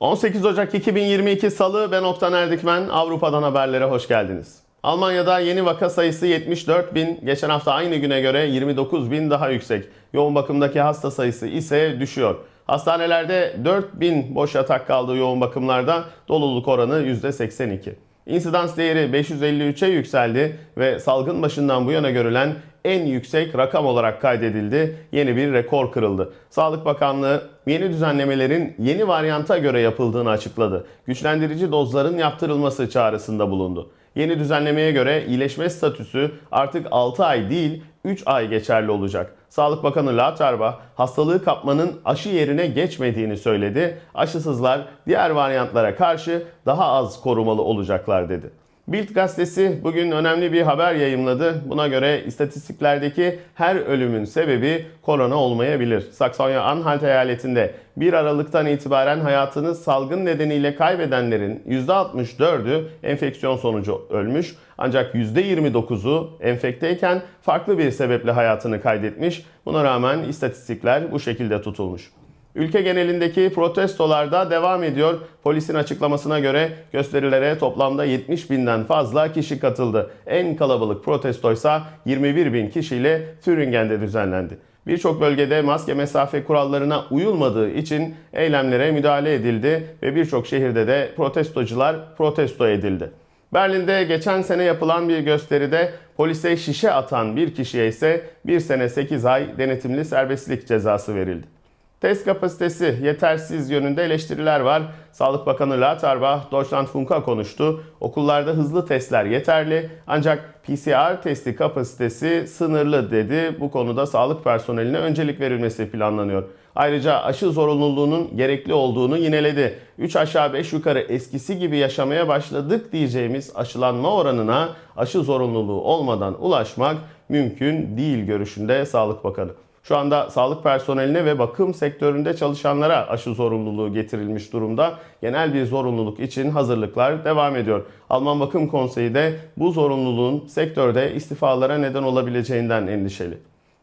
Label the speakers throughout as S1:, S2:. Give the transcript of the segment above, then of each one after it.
S1: 18 Ocak 2022 Salı ben Oktan Erdikmen Avrupa'dan haberlere hoş geldiniz. Almanya'da yeni vaka sayısı 74 bin, geçen hafta aynı güne göre 29 bin daha yüksek. Yoğun bakımdaki hasta sayısı ise düşüyor. Hastanelerde 4 bin boş yatak kaldığı yoğun bakımlarda doluluk oranı %82. İnsidans değeri 553'e yükseldi ve salgın başından bu yana görülen en yüksek rakam olarak kaydedildi. Yeni bir rekor kırıldı. Sağlık Bakanlığı yeni düzenlemelerin yeni varyanta göre yapıldığını açıkladı. Güçlendirici dozların yaptırılması çağrısında bulundu. Yeni düzenlemeye göre iyileşme statüsü artık 6 ay değil 3 ay geçerli olacak. Sağlık Bakanı Latarba hastalığı kapmanın aşı yerine geçmediğini söyledi. Aşısızlar diğer varyantlara karşı daha az korumalı olacaklar dedi. Bild gazetesi bugün önemli bir haber yayımladı. Buna göre istatistiklerdeki her ölümün sebebi korona olmayabilir. Saksonya Anhalt eyaletinde 1 Aralık'tan itibaren hayatını salgın nedeniyle kaybedenlerin %64'ü enfeksiyon sonucu ölmüş. Ancak %29'u enfekteyken farklı bir sebeple hayatını kaydetmiş. Buna rağmen istatistikler bu şekilde tutulmuş. Ülke genelindeki protestolar da devam ediyor. Polisin açıklamasına göre gösterilere toplamda 70 binden fazla kişi katıldı. En kalabalık protestoysa 21 bin kişiyle Thüringen'de düzenlendi. Birçok bölgede maske mesafe kurallarına uyulmadığı için eylemlere müdahale edildi ve birçok şehirde de protestocular protesto edildi. Berlin'de geçen sene yapılan bir gösteride polise şişe atan bir kişiye ise 1 sene 8 ay denetimli serbestlik cezası verildi. Test kapasitesi yetersiz yönünde eleştiriler var. Sağlık Bakanı Lauterbach, Deutschland Funk'a konuştu. Okullarda hızlı testler yeterli ancak PCR testi kapasitesi sınırlı dedi. Bu konuda sağlık personeline öncelik verilmesi planlanıyor. Ayrıca aşı zorunluluğunun gerekli olduğunu yineledi. 3 aşağı 5 yukarı eskisi gibi yaşamaya başladık diyeceğimiz aşılanma oranına aşı zorunluluğu olmadan ulaşmak mümkün değil görüşünde Sağlık Bakanı. Şu anda sağlık personeline ve bakım sektöründe çalışanlara aşı zorunluluğu getirilmiş durumda. Genel bir zorunluluk için hazırlıklar devam ediyor. Alman Bakım Konseyi de bu zorunluluğun sektörde istifalara neden olabileceğinden endişeli.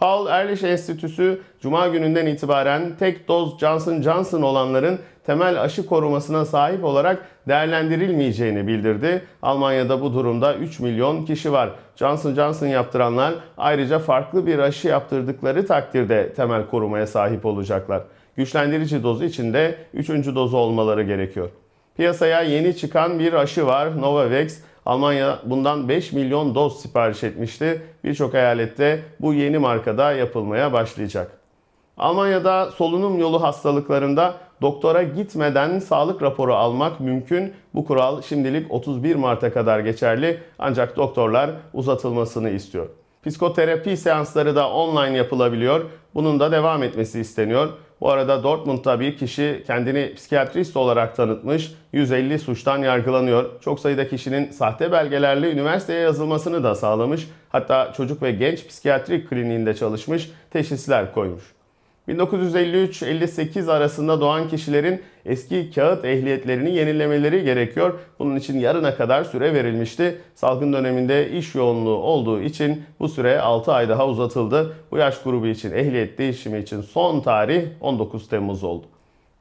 S1: Paul Ehrlich Enstitüsü Cuma gününden itibaren tek doz Johnson Johnson olanların temel aşı korumasına sahip olarak değerlendirilmeyeceğini bildirdi. Almanya'da bu durumda 3 milyon kişi var. Johnson Johnson yaptıranlar ayrıca farklı bir aşı yaptırdıkları takdirde temel korumaya sahip olacaklar. Güçlendirici dozu için de 3. dozu olmaları gerekiyor. Piyasaya yeni çıkan bir aşı var. Novavax Almanya bundan 5 milyon doz sipariş etmişti. Birçok eyalette bu yeni markada yapılmaya başlayacak. Almanya'da solunum yolu hastalıklarında doktora gitmeden sağlık raporu almak mümkün. Bu kural şimdilik 31 Mart'a kadar geçerli ancak doktorlar uzatılmasını istiyor. Psikoterapi seansları da online yapılabiliyor. Bunun da devam etmesi isteniyor. Bu arada Dortmund'da bir kişi kendini psikiyatrist olarak tanıtmış, 150 suçtan yargılanıyor. Çok sayıda kişinin sahte belgelerle üniversiteye yazılmasını da sağlamış. Hatta çocuk ve genç psikiyatrik kliniğinde çalışmış, teşhisler koymuş. 1953-58 arasında doğan kişilerin eski kağıt ehliyetlerini yenilemeleri gerekiyor. Bunun için yarına kadar süre verilmişti. Salgın döneminde iş yoğunluğu olduğu için bu süre 6 ay daha uzatıldı. Bu yaş grubu için ehliyet değişimi için son tarih 19 Temmuz oldu.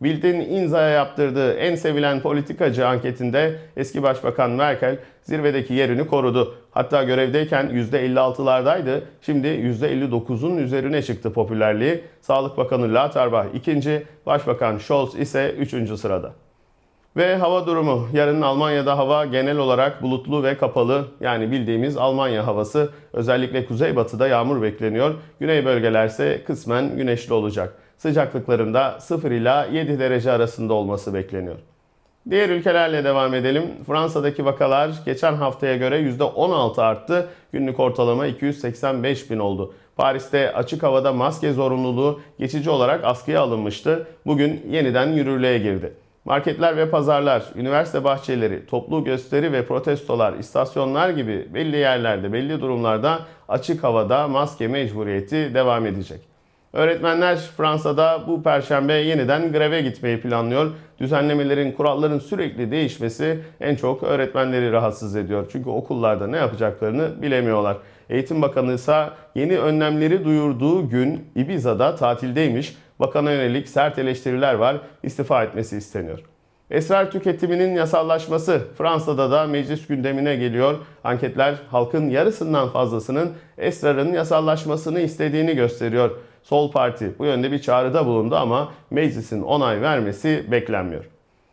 S1: Bild'in imzaya yaptırdığı en sevilen politikacı anketinde eski başbakan Merkel zirvedeki yerini korudu. Hatta görevdeyken %56'lardaydı. Şimdi %59'un üzerine çıktı popülerliği. Sağlık Bakanı Lauterbach ikinci, Başbakan Scholz ise üçüncü sırada. Ve hava durumu. Yarın Almanya'da hava genel olarak bulutlu ve kapalı. Yani bildiğimiz Almanya havası. Özellikle kuzeybatıda yağmur bekleniyor. Güney bölgelerse kısmen güneşli olacak. Sıcaklıklarında 0 ila 7 derece arasında olması bekleniyor. Diğer ülkelerle devam edelim. Fransa'daki vakalar geçen haftaya göre %16 arttı. Günlük ortalama 285 bin oldu. Paris'te açık havada maske zorunluluğu geçici olarak askıya alınmıştı. Bugün yeniden yürürlüğe girdi. Marketler ve pazarlar, üniversite bahçeleri, toplu gösteri ve protestolar, istasyonlar gibi belli yerlerde, belli durumlarda açık havada maske mecburiyeti devam edecek. Öğretmenler Fransa'da bu perşembe yeniden greve gitmeyi planlıyor. Düzenlemelerin, kuralların sürekli değişmesi en çok öğretmenleri rahatsız ediyor. Çünkü okullarda ne yapacaklarını bilemiyorlar. Eğitim Bakanı ise yeni önlemleri duyurduğu gün Ibiza'da tatildeymiş. Bakana yönelik sert eleştiriler var. İstifa etmesi isteniyor. Esrar tüketiminin yasallaşması Fransa'da da meclis gündemine geliyor. Anketler halkın yarısından fazlasının esrarın yasallaşmasını istediğini gösteriyor. Sol Parti bu yönde bir çağrıda bulundu ama meclisin onay vermesi beklenmiyor.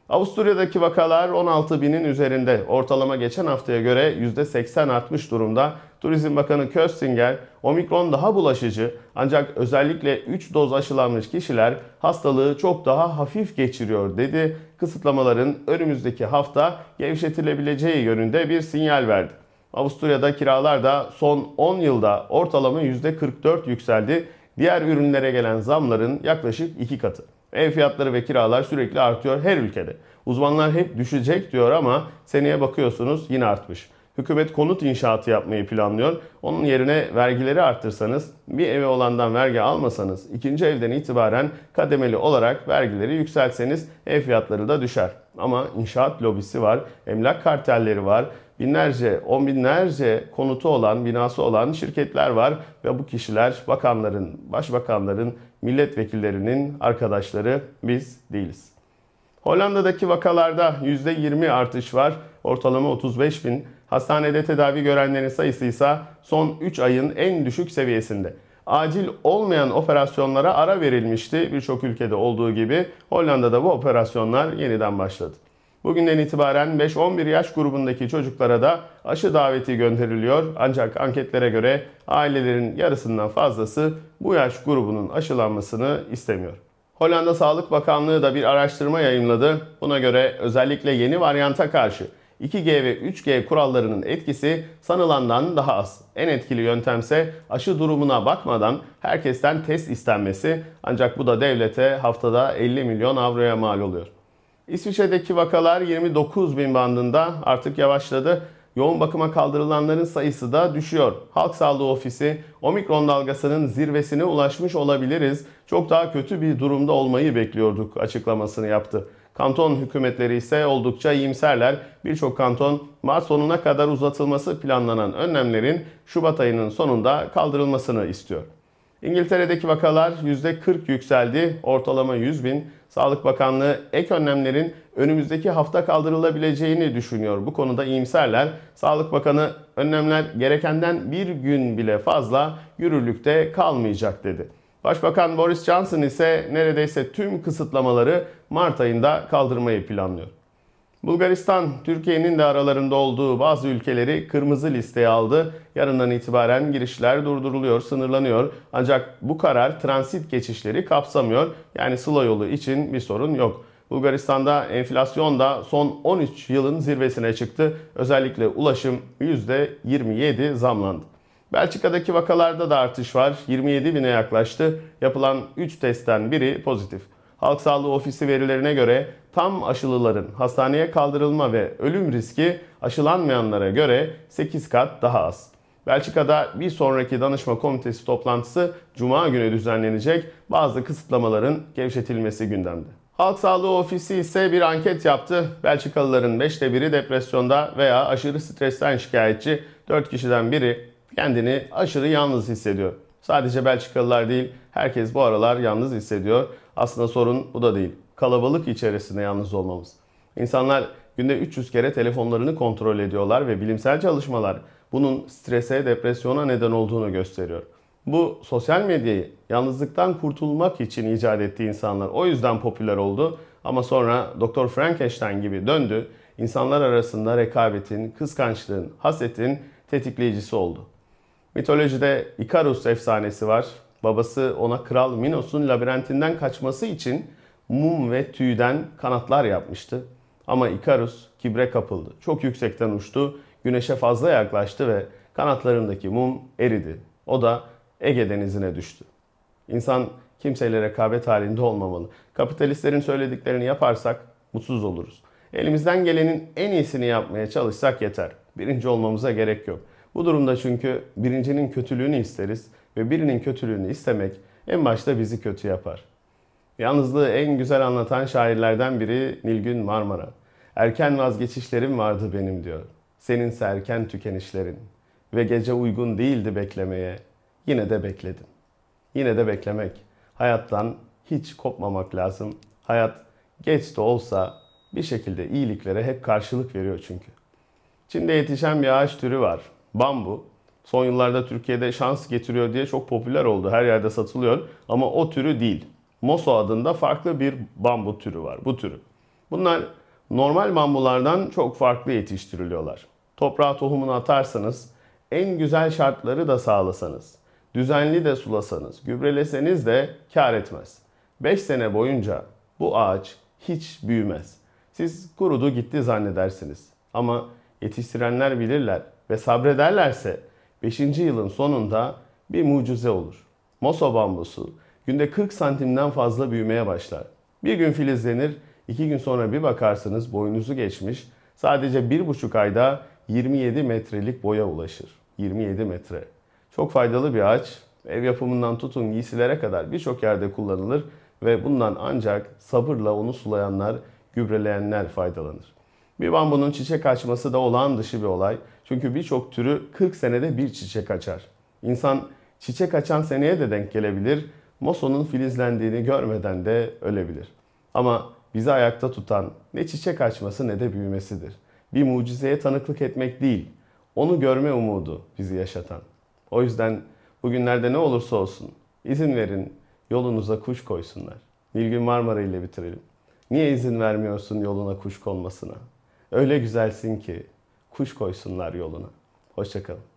S1: Avusturya'daki vakalar 16 binin üzerinde. Ortalama geçen haftaya göre %80 artmış durumda. Turizm Bakanı Köstinger, omikron daha bulaşıcı ancak özellikle 3 doz aşılanmış kişiler hastalığı çok daha hafif geçiriyor dedi. Kısıtlamaların önümüzdeki hafta gevşetilebileceği yönünde bir sinyal verdi. Avusturya'da kiralar da son 10 yılda ortalama %44 yükseldi. Diğer ürünlere gelen zamların yaklaşık 2 katı. Ev fiyatları ve kiralar sürekli artıyor her ülkede. Uzmanlar hep düşecek diyor ama seneye bakıyorsunuz yine artmış. Hükümet konut inşaatı yapmayı planlıyor. Onun yerine vergileri arttırsanız, bir evi olandan vergi almasanız, ikinci evden itibaren kademeli olarak vergileri yükseltseniz ev fiyatları da düşer. Ama inşaat lobisi var, emlak kartelleri var, binlerce, on binlerce konutu olan, binası olan şirketler var ve bu kişiler bakanların, başbakanların, milletvekillerinin arkadaşları biz değiliz. Hollanda'daki vakalarda %20 artış var. Ortalama 35 bin. Hastanede tedavi görenlerin sayısı ise son 3 ayın en düşük seviyesinde. Acil olmayan operasyonlara ara verilmişti. Birçok ülkede olduğu gibi Hollanda'da bu operasyonlar yeniden başladı. Bugünden itibaren 5-11 yaş grubundaki çocuklara da aşı daveti gönderiliyor. Ancak anketlere göre ailelerin yarısından fazlası bu yaş grubunun aşılanmasını istemiyor. Hollanda Sağlık Bakanlığı da bir araştırma yayınladı. Buna göre özellikle yeni varyanta karşı 2G ve 3G kurallarının etkisi sanılandan daha az. En etkili yöntemse aşı durumuna bakmadan herkesten test istenmesi ancak bu da devlete haftada 50 milyon avroya mal oluyor. İsviçre'deki vakalar 29 bin bandında artık yavaşladı. Yoğun bakıma kaldırılanların sayısı da düşüyor. Halk Sağlığı Ofisi, omikron dalgasının zirvesine ulaşmış olabiliriz. Çok daha kötü bir durumda olmayı bekliyorduk açıklamasını yaptı. Kanton hükümetleri ise oldukça iyimserler. Birçok kanton Mart sonuna kadar uzatılması planlanan önlemlerin Şubat ayının sonunda kaldırılmasını istiyor. İngiltere'deki vakalar %40 yükseldi. Ortalama 100 bin. Sağlık Bakanlığı ek önlemlerin önümüzdeki hafta kaldırılabileceğini düşünüyor. Bu konuda iyimserler. Sağlık Bakanı önlemler gerekenden bir gün bile fazla yürürlükte kalmayacak dedi. Başbakan Boris Johnson ise neredeyse tüm kısıtlamaları Mart ayında kaldırmayı planlıyor. Bulgaristan, Türkiye'nin de aralarında olduğu bazı ülkeleri kırmızı listeye aldı. Yarından itibaren girişler durduruluyor, sınırlanıyor. Ancak bu karar transit geçişleri kapsamıyor. Yani sıla yolu için bir sorun yok. Bulgaristan'da enflasyon da son 13 yılın zirvesine çıktı. Özellikle ulaşım %27 zamlandı. Belçika'daki vakalarda da artış var. 27 bine yaklaştı. Yapılan 3 testten biri pozitif. Halk Sağlığı Ofisi verilerine göre tam aşılıların hastaneye kaldırılma ve ölüm riski aşılanmayanlara göre 8 kat daha az. Belçika'da bir sonraki danışma komitesi toplantısı cuma günü düzenlenecek. Bazı kısıtlamaların gevşetilmesi gündemde. Halk Sağlığı Ofisi ise bir anket yaptı. Belçikalıların 5'te biri depresyonda veya aşırı stresten şikayetçi, 4 kişiden biri kendini aşırı yalnız hissediyor. Sadece Belçikalılar değil, herkes bu aralar yalnız hissediyor. Aslında sorun bu da değil. Kalabalık içerisinde yalnız olmamız. İnsanlar günde 300 kere telefonlarını kontrol ediyorlar ve bilimsel çalışmalar bunun strese, depresyona neden olduğunu gösteriyor. Bu sosyal medyayı yalnızlıktan kurtulmak için icat ettiği insanlar. O yüzden popüler oldu ama sonra Dr. Frankenstein gibi döndü. İnsanlar arasında rekabetin, kıskançlığın, hasetin tetikleyicisi oldu. Mitolojide Ikarus efsanesi var. Babası ona Kral Minos'un labirentinden kaçması için mum ve tüyden kanatlar yapmıştı. Ama Ikarus kibre kapıldı. Çok yüksekten uçtu, güneşe fazla yaklaştı ve kanatlarındaki mum eridi. O da Ege denizine düştü. İnsan kimseyle rekabet halinde olmamalı. Kapitalistlerin söylediklerini yaparsak mutsuz oluruz. Elimizden gelenin en iyisini yapmaya çalışsak yeter. Birinci olmamıza gerek yok. Bu durumda çünkü birincinin kötülüğünü isteriz, ve birinin kötülüğünü istemek en başta bizi kötü yapar. Yalnızlığı en güzel anlatan şairlerden biri Nilgün Marmara. Erken vazgeçişlerim vardı benim diyor. Seninse erken tükenişlerin. Ve gece uygun değildi beklemeye. Yine de bekledim. Yine de beklemek. Hayattan hiç kopmamak lazım. Hayat geç de olsa bir şekilde iyiliklere hep karşılık veriyor çünkü. Çin'de yetişen bir ağaç türü var. Bambu son yıllarda Türkiye'de şans getiriyor diye çok popüler oldu. Her yerde satılıyor ama o türü değil. Moso adında farklı bir bambu türü var. Bu türü. Bunlar normal bambulardan çok farklı yetiştiriliyorlar. Toprağa tohumunu atarsanız, en güzel şartları da sağlasanız, düzenli de sulasanız, gübreleseniz de kar etmez. 5 sene boyunca bu ağaç hiç büyümez. Siz kurudu gitti zannedersiniz. Ama yetiştirenler bilirler ve sabrederlerse 5. yılın sonunda bir mucize olur. Moso bambusu günde 40 santimden fazla büyümeye başlar. Bir gün filizlenir, iki gün sonra bir bakarsınız boyunuzu geçmiş, sadece 1,5 ayda 27 metrelik boya ulaşır. 27 metre. Çok faydalı bir ağaç. Ev yapımından tutun giysilere kadar birçok yerde kullanılır ve bundan ancak sabırla onu sulayanlar, gübreleyenler faydalanır. Bir bambunun çiçek açması da olağan dışı bir olay. Çünkü birçok türü 40 senede bir çiçek açar. İnsan çiçek açan seneye de denk gelebilir. Mosonun filizlendiğini görmeden de ölebilir. Ama bizi ayakta tutan ne çiçek açması ne de büyümesidir. Bir mucizeye tanıklık etmek değil, onu görme umudu bizi yaşatan. O yüzden bugünlerde ne olursa olsun izin verin yolunuza kuş koysunlar. Nilgün Marmara ile bitirelim. Niye izin vermiyorsun yoluna kuş konmasına? Öyle güzelsin ki kuş koysunlar yoluna. Hoşçakalın.